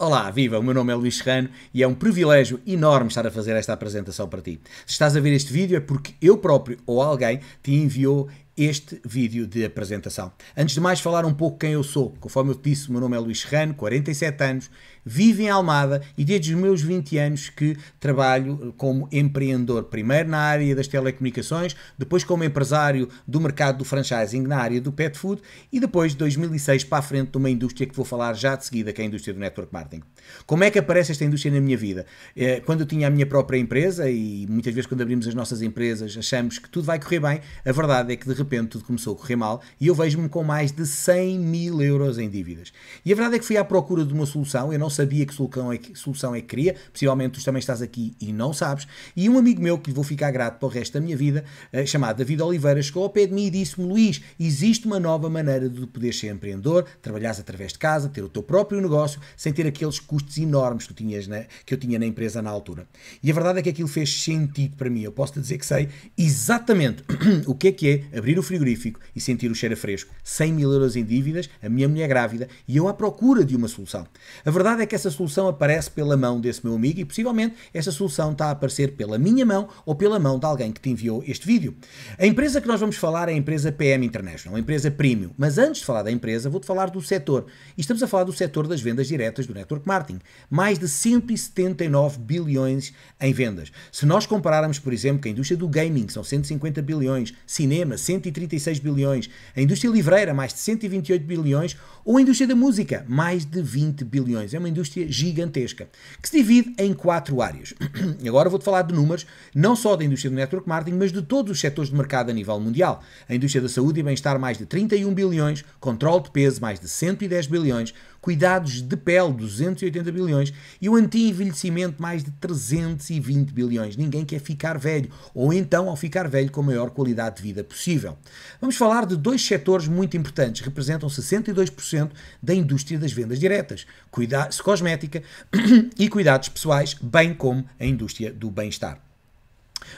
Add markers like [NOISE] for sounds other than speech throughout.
Olá, viva! O meu nome é Luís Serrano e é um privilégio enorme estar a fazer esta apresentação para ti. Se estás a ver este vídeo é porque eu próprio ou alguém te enviou este vídeo de apresentação. Antes de mais, falar um pouco quem eu sou. Conforme eu disse, o meu nome é Luís Serrano, 47 anos, vivo em Almada e desde os meus 20 anos que trabalho como empreendedor, primeiro na área das telecomunicações, depois como empresário do mercado do franchising na área do pet food e depois de 2006 para a frente numa indústria que vou falar já de seguida, que é a indústria do network marketing. Como é que aparece esta indústria na minha vida? Eh, quando eu tinha a minha própria empresa e muitas vezes quando abrimos as nossas empresas achamos que tudo vai correr bem, a verdade é que de repente repente tudo começou a correr mal e eu vejo-me com mais de 100 mil euros em dívidas. E a verdade é que fui à procura de uma solução, eu não sabia que solução é que, solução é que queria, possivelmente tu também estás aqui e não sabes. E um amigo meu, que lhe vou ficar grato para o resto da minha vida, eh, chamado David Oliveira, chegou ao pé de mim e disse-me: Luís, existe uma nova maneira de poder ser empreendedor, trabalhares através de casa, ter o teu próprio negócio, sem ter aqueles custos enormes que, tinhas na, que eu tinha na empresa na altura. E a verdade é que aquilo fez sentido para mim. Eu posso te dizer que sei exatamente [CLEARS THROAT] o que é que é abrir abrir o frigorífico e sentir o cheiro a fresco. 100 mil euros em dívidas, a minha mulher grávida e eu à procura de uma solução. A verdade é que essa solução aparece pela mão desse meu amigo e possivelmente essa solução está a aparecer pela minha mão ou pela mão de alguém que te enviou este vídeo. A empresa que nós vamos falar é a empresa PM International, uma empresa premium. Mas antes de falar da empresa, vou-te falar do setor. E estamos a falar do setor das vendas diretas do network marketing. Mais de 179 bilhões em vendas. Se nós compararmos, por exemplo, com a indústria do gaming, que são 150 bilhões, cinema, 100 136 bilhões, a indústria livreira mais de 128 bilhões ou a indústria da música mais de 20 bilhões. É uma indústria gigantesca que se divide em quatro áreas. [CLEARS THROAT] Agora vou-te falar de números, não só da indústria do network marketing, mas de todos os setores de mercado a nível mundial. A indústria da saúde e bem-estar mais de 31 bilhões, controle de peso mais de 110 bilhões, cuidados de pele, 280 bilhões, e o anti-envelhecimento, mais de 320 bilhões. Ninguém quer ficar velho, ou então ao ficar velho com a maior qualidade de vida possível. Vamos falar de dois setores muito importantes, representam 62% da indústria das vendas diretas, cuidados cosmética [COUGHS] e cuidados pessoais, bem como a indústria do bem-estar.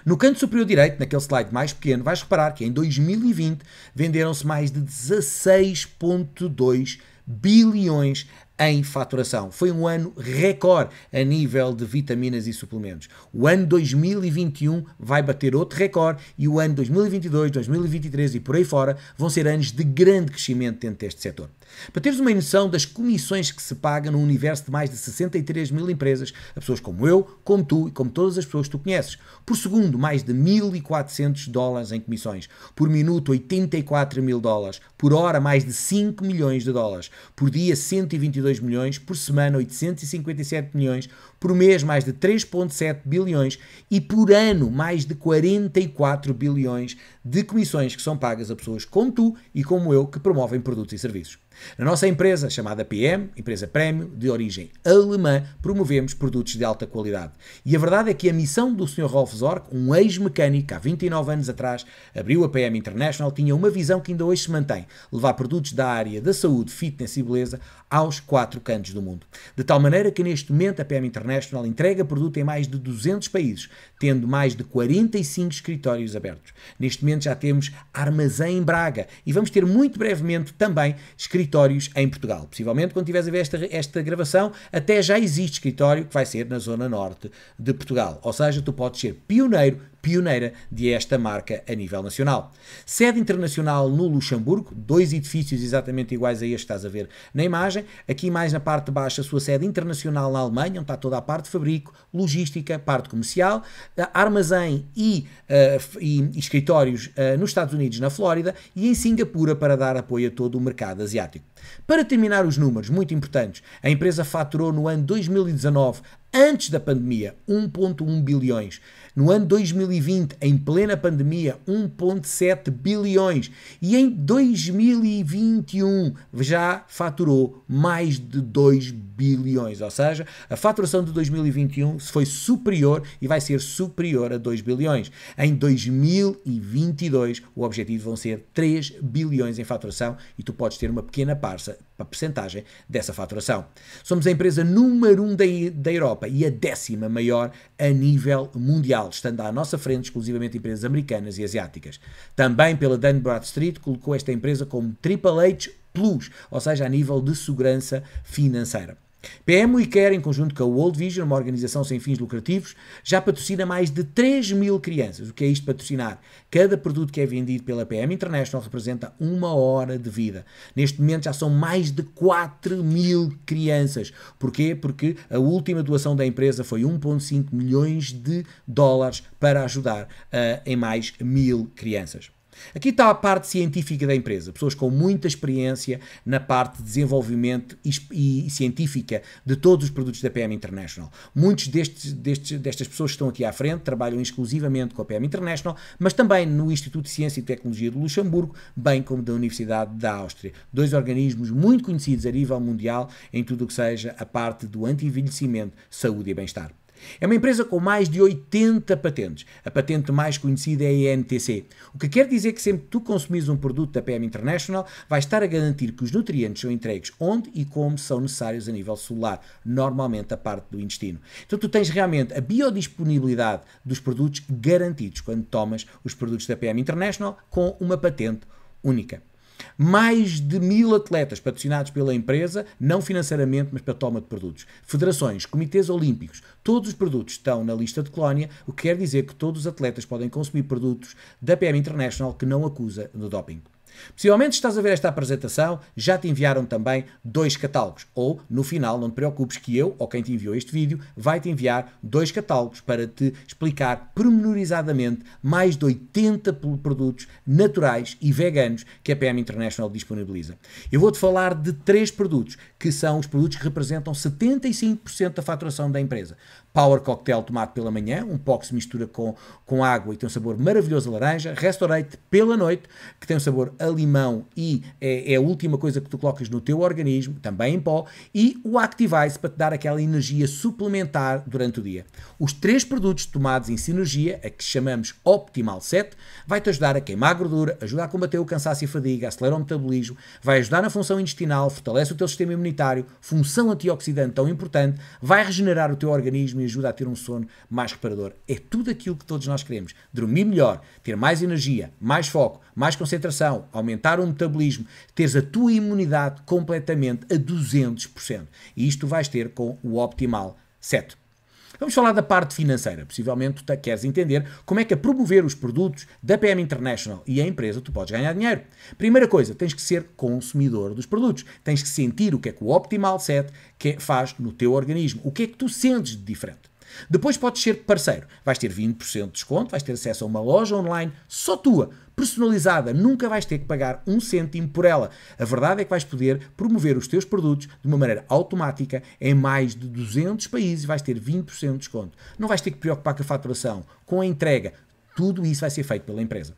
No canto superior direito, naquele slide mais pequeno, vais reparar que em 2020 venderam-se mais de 16,2 bilhões em faturação. Foi um ano recorde a nível de vitaminas e suplementos. O ano 2021 vai bater outro recorde e o ano 2022, 2023 e por aí fora vão ser anos de grande crescimento dentro deste setor. Para teres uma noção das comissões que se pagam no universo de mais de 63 mil empresas, a pessoas como eu, como tu e como todas as pessoas que tu conheces, por segundo mais de 1.400 dólares em comissões, por minuto 84 mil dólares, por hora mais de 5 milhões de dólares, por dia 122 2 milhões, por semana 857 milhões, por mês mais de 3,7 bilhões e por ano mais de 44 bilhões de comissões que são pagas a pessoas como tu e como eu que promovem produtos e serviços. Na nossa empresa, chamada PM, empresa prémio, de origem alemã, promovemos produtos de alta qualidade. E a verdade é que a missão do Sr. Rolf Zork, um ex-mecânico, há 29 anos atrás, abriu a PM International, tinha uma visão que ainda hoje se mantém: levar produtos da área da saúde, fitness e beleza aos quatro cantos do mundo. De tal maneira que neste momento a PM International International entrega produto em mais de 200 países, tendo mais de 45 escritórios abertos. Neste momento já temos armazém em Braga e vamos ter muito brevemente também escritórios em Portugal. Possivelmente, quando tiveres a ver esta, esta gravação, até já existe escritório que vai ser na zona norte de Portugal. Ou seja, tu podes ser pioneiro pioneira de esta marca a nível nacional. Sede internacional no Luxemburgo, dois edifícios exatamente iguais a este que estás a ver na imagem. Aqui mais na parte de baixo a sua sede internacional na Alemanha, onde está toda a parte de fabrico, logística, parte comercial, ah, armazém e, uh, e escritórios uh, nos Estados Unidos, na Flórida e em Singapura para dar apoio a todo o mercado asiático. Para terminar os números, muito importantes, a empresa faturou no ano 2019, antes da pandemia, 1.1 bilhões. No ano 2020, em plena pandemia, 1.7 bilhões. E em 2021 já faturou mais de 2 bilhões. Ou seja, a faturação de 2021 foi superior e vai ser superior a 2 bilhões. Em 2022, o objetivo vão ser 3 bilhões em faturação e tu podes ter uma pequena parte para percentagem dessa faturação. Somos a empresa número um da, da Europa e a décima maior a nível mundial, estando à nossa frente exclusivamente empresas americanas e asiáticas. Também pela Dun Bradstreet colocou esta empresa como Triple H Plus, ou seja, a nível de segurança financeira. PM e Care, em conjunto com a World Vision, uma organização sem fins lucrativos, já patrocina mais de 3 mil crianças. O que é isto patrocinar? Cada produto que é vendido pela PM International representa uma hora de vida. Neste momento já são mais de 4 mil crianças. Porquê? Porque a última doação da empresa foi 1,5 milhões de dólares para ajudar uh, em mais mil crianças. Aqui está a parte científica da empresa, pessoas com muita experiência na parte de desenvolvimento e, e científica de todos os produtos da PM International. Muitos destes, destes, destas pessoas que estão aqui à frente trabalham exclusivamente com a PM International, mas também no Instituto de Ciência e Tecnologia de Luxemburgo, bem como da Universidade da Áustria. Dois organismos muito conhecidos a nível mundial em tudo o que seja a parte do anti-envelhecimento, saúde e bem-estar. É uma empresa com mais de 80 patentes. A patente mais conhecida é a NTC. O que quer dizer que sempre que tu consumires um produto da PM International, vais estar a garantir que os nutrientes são entregues onde e como são necessários a nível celular, normalmente a parte do intestino. Então tu tens realmente a biodisponibilidade dos produtos garantidos quando tomas os produtos da PM International com uma patente única. Mais de mil atletas patrocinados pela empresa, não financeiramente, mas para toma de produtos. Federações, comitês olímpicos, todos os produtos estão na lista de colónia, o que quer dizer que todos os atletas podem consumir produtos da PM International que não acusa de doping. Possivelmente estás a ver esta apresentação, já te enviaram também dois catálogos. Ou, no final, não te preocupes que eu, ou quem te enviou este vídeo, vai-te enviar dois catálogos para te explicar pormenorizadamente mais de 80 produtos naturais e veganos que a PM International disponibiliza. Eu vou-te falar de três produtos, que são os produtos que representam 75% da faturação da empresa. Power Cocktail tomado pela manhã, um pó que se mistura com, com água e tem um sabor maravilhoso a laranja. Restaurate pela noite, que tem um sabor a limão e é, é a última coisa que tu colocas no teu organismo, também em pó. E o Activize para te dar aquela energia suplementar durante o dia. Os três produtos tomados em sinergia, a que chamamos Optimal 7, vai-te ajudar a queimar a gordura, ajudar a combater o cansaço e a fadiga, acelera o metabolismo, vai ajudar na função intestinal, fortalece o teu sistema imunitário, função antioxidante tão importante, vai regenerar o teu organismo me ajuda a ter um sono mais reparador. É tudo aquilo que todos nós queremos: dormir melhor, ter mais energia, mais foco, mais concentração, aumentar o metabolismo, teres a tua imunidade completamente a 200%. E isto vais ter com o Optimal 7. Vamos falar da parte financeira. Possivelmente tu queres entender como é que a promover os produtos da PM International e a empresa tu podes ganhar dinheiro. Primeira coisa, tens que ser consumidor dos produtos. Tens que sentir o que é que o Optimal set faz no teu organismo. O que é que tu sentes de diferente. Depois podes ser parceiro. Vais ter 20% de desconto, vais ter acesso a uma loja online só tua, personalizada. Nunca vais ter que pagar um cêntimo por ela. A verdade é que vais poder promover os teus produtos de uma maneira automática em mais de 200 países. Vais ter 20% de desconto. Não vais ter que preocupar com a faturação, com a entrega. Tudo isso vai ser feito pela empresa.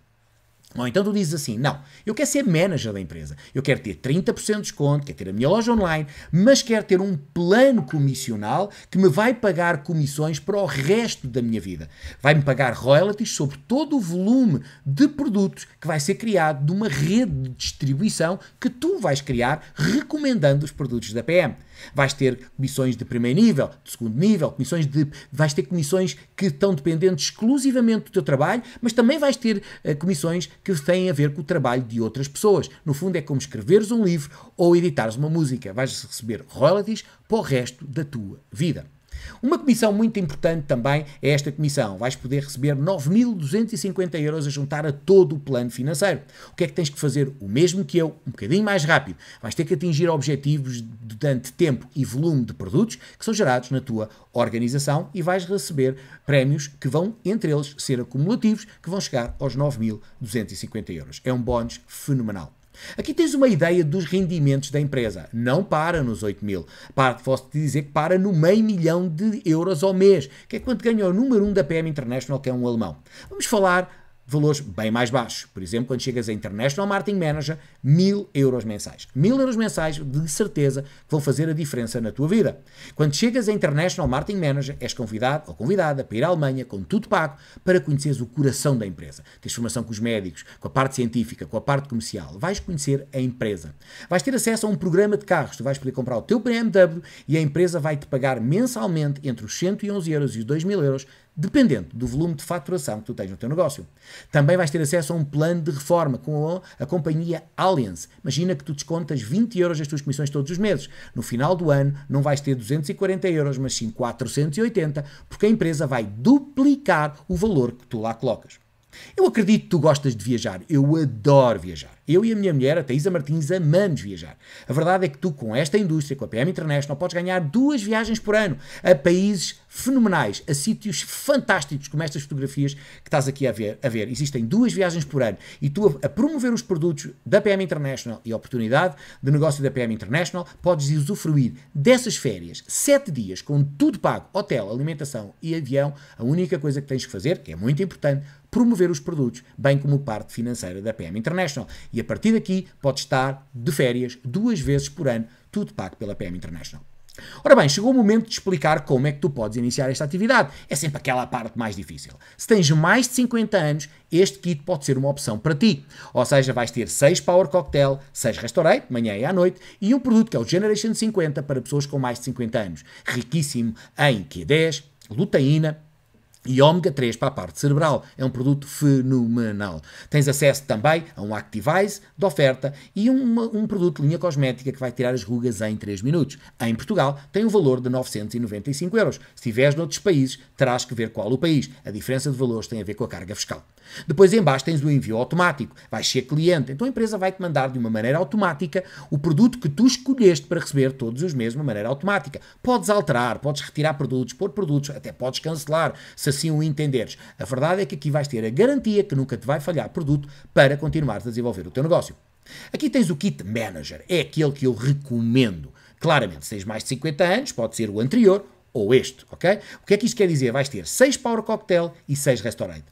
Ou então tu dizes assim: não, eu quero ser manager da empresa, eu quero ter 30% de desconto, quero ter a minha loja online, mas quero ter um plano comissional que me vai pagar comissões para o resto da minha vida. Vai-me pagar royalties sobre todo o volume de produtos que vai ser criado de uma rede de distribuição que tu vais criar recomendando os produtos da PM. Vais ter comissões de primeiro nível, de segundo nível, comissões de. vais ter comissões que estão dependentes exclusivamente do teu trabalho, mas também vais ter uh, comissões que têm a ver com o trabalho de outras pessoas. No fundo, é como escreveres um livro ou editares uma música. Vais receber royalties para o resto da tua vida. Uma comissão muito importante também é esta comissão. Vais poder receber 9.250 euros a juntar a todo o plano financeiro. O que é que tens que fazer? O mesmo que eu, um bocadinho mais rápido. Vais ter que atingir objetivos durante tempo e volume de produtos que são gerados na tua organização e vais receber prémios que vão, entre eles, ser acumulativos, que vão chegar aos 9.250 euros. É um bónus fenomenal. Aqui tens uma ideia dos rendimentos da empresa. Não para nos 8 mil. Posso-te dizer que para no meio milhão de euros ao mês, que é quanto ganha o número 1 um da PM International, que é um alemão. Vamos falar valores bem mais baixos. Por exemplo, quando chegas a International Marketing Manager, mil euros mensais. Mil euros mensais, de certeza, vão fazer a diferença na tua vida. Quando chegas a International Marketing Manager, és convidado ou convidada para ir à Alemanha, com tudo pago, para conheceres o coração da empresa. Tens formação com os médicos, com a parte científica, com a parte comercial. Vais conhecer a empresa. Vais ter acesso a um programa de carros. Tu vais poder comprar o teu BMW e a empresa vai-te pagar mensalmente entre os 111 euros e os 2 mil euros Dependendo do volume de faturação que tu tens no teu negócio. Também vais ter acesso a um plano de reforma com a, companhia Allianz. Imagina que tu descontas 20 euros das tuas comissões todos os meses. No final do ano não vais ter 240 euros, mas sim 480, porque a empresa vai duplicar o valor que tu lá colocas. Eu acredito que tu gostas de viajar. Eu adoro viajar. Eu e a minha mulher, a Thaisa Martins, amamos viajar. A verdade é que tu, com esta indústria, com a PM International, podes ganhar duas viagens por ano a países fenomenais, a sítios fantásticos, como estas fotografias que estás aqui a ver. A ver. Existem duas viagens por ano e tu, a promover os produtos da PM International e a oportunidade de negócio da PM International, podes usufruir dessas férias, sete dias, com tudo pago, hotel, alimentação e avião. A única coisa que tens que fazer, que é muito importante, promover os produtos, bem como parte financeira da PM International. E a partir daqui pode estar de férias duas vezes por ano, tudo pago pela PM International. Ora bem, chegou o momento de explicar como é que tu podes iniciar esta atividade. É sempre aquela parte mais difícil. Se tens mais de 50 anos, este kit pode ser uma opção para ti. Ou seja, vais ter 6 Power Cocktail, 6 Restaurante, manhã e à noite, e um produto que é o Generation 50 para pessoas com mais de 50 anos. Riquíssimo em Q10, luteína, e ômega 3 para a parte cerebral. É um produto fenomenal. Tens acesso também a um Activize de oferta e uma, um produto de linha cosmética que vai tirar as rugas em 3 minutos. Em Portugal tem um valor de 995 euros. Se estiveres noutros países, terás que ver qual o país. A diferença de valores tem a ver com a carga fiscal. Depois em baixo tens o envio automático. Vais ser cliente. Então a empresa vai-te mandar de uma maneira automática o produto que tu escolheste para receber todos os meses de uma maneira automática. Podes alterar, podes retirar produtos, pôr produtos, até podes cancelar. Se assim o entenderes. A verdade é que aqui vais ter a garantia que nunca te vai falhar produto para continuares a desenvolver o teu negócio. Aqui tens o Kit Manager, é aquele que eu recomendo. Claramente, se tens mais de 50 anos, pode ser o anterior ou este, ok? O que é que isto quer dizer? Vais ter 6 Power Cocktail e 6 Restaurant.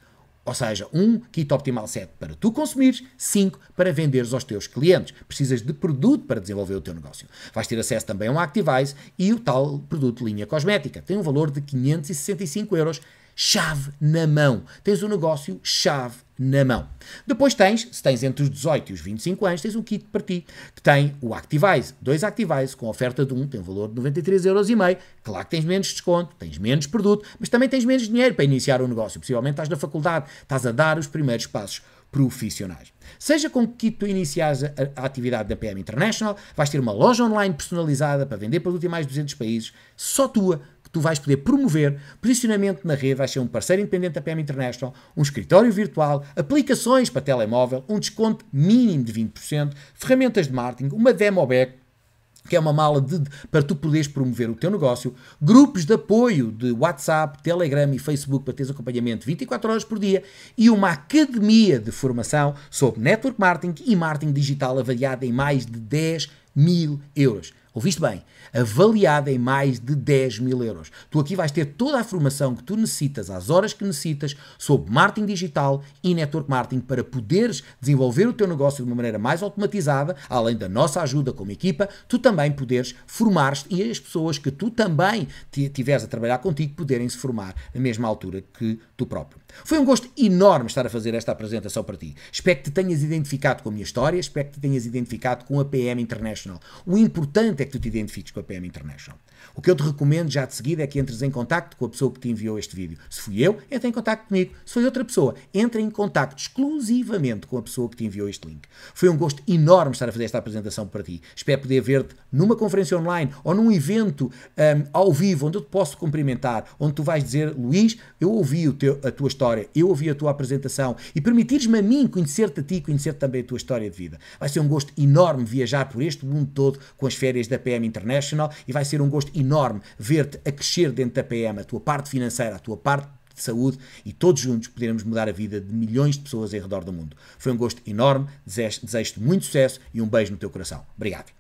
Ou seja, um kit optimal 7 para tu consumires, 5 para venderes aos teus clientes. Precisas de produto para desenvolver o teu negócio. Vais ter acesso também a um Activize e o tal produto linha cosmética. Tem um valor de 565 euros chave na mão. Tens um negócio chave na mão. Depois tens, se tens entre os 18 e os 25 anos, tens um kit para ti, que tem o Activize, dois Activize com oferta de um, tem um valor de 93,5€, claro que tens menos desconto, tens menos produto, mas também tens menos dinheiro para iniciar o um negócio, possivelmente estás na faculdade, estás a dar os primeiros passos profissionais. Seja com que kit tu iniciares a, a, atividade da PM International, vais ter uma loja online personalizada para vender produto em mais de 200 países, só tua, tu vais poder promover posicionamento na rede, vais ser um parceiro independente da PM International, um escritório virtual, aplicações para telemóvel, um desconto mínimo de 20%, ferramentas de marketing, uma demo back, que é uma mala de, para tu poderes promover o teu negócio, grupos de apoio de WhatsApp, Telegram e Facebook para teres acompanhamento 24 horas por dia e uma academia de formação sobre network marketing e marketing digital avaliada em mais de 10 mil euros ouviste bem, avaliada em mais de 10 mil euros. Tu aqui vais ter toda a formação que tu necessitas, às horas que necessitas, sobre marketing digital e network marketing para poderes desenvolver o teu negócio de uma maneira mais automatizada, além da nossa ajuda como equipa, tu também poderes formar-te e as pessoas que tu também tiveres a trabalhar contigo poderem se formar na mesma altura que tu próprio. Foi um gosto enorme estar a fazer esta apresentação para ti. Espero que te tenhas identificado com a minha história, espero que te tenhas identificado com a PM International. O importante é que tu te identifiques com a PM International. O que eu te recomendo já de seguida é que entres em contacto com a pessoa que te enviou este vídeo. Se fui eu, entre em contacto comigo. Se foi outra pessoa, entre em contacto exclusivamente com a pessoa que te enviou este link. Foi um gosto enorme estar a fazer esta apresentação para ti. Espero poder ver-te numa conferência online ou num evento um, ao vivo onde eu te posso cumprimentar, onde tu vais dizer, Luís, eu ouvi teu, a tua história, eu ouvi a tua apresentação e permitires-me a mim conhecer-te a ti, conhecer também a tua história de vida. Vai ser um gosto enorme viajar por este mundo todo com as férias da PM International e vai ser um gosto enorme ver-te a crescer dentro da PM, a tua parte financeira, a tua parte de saúde e todos juntos poderemos mudar a vida de milhões de pessoas em redor do mundo. Foi um gosto enorme, desejo-te muito sucesso e um beijo no teu coração. Obrigado.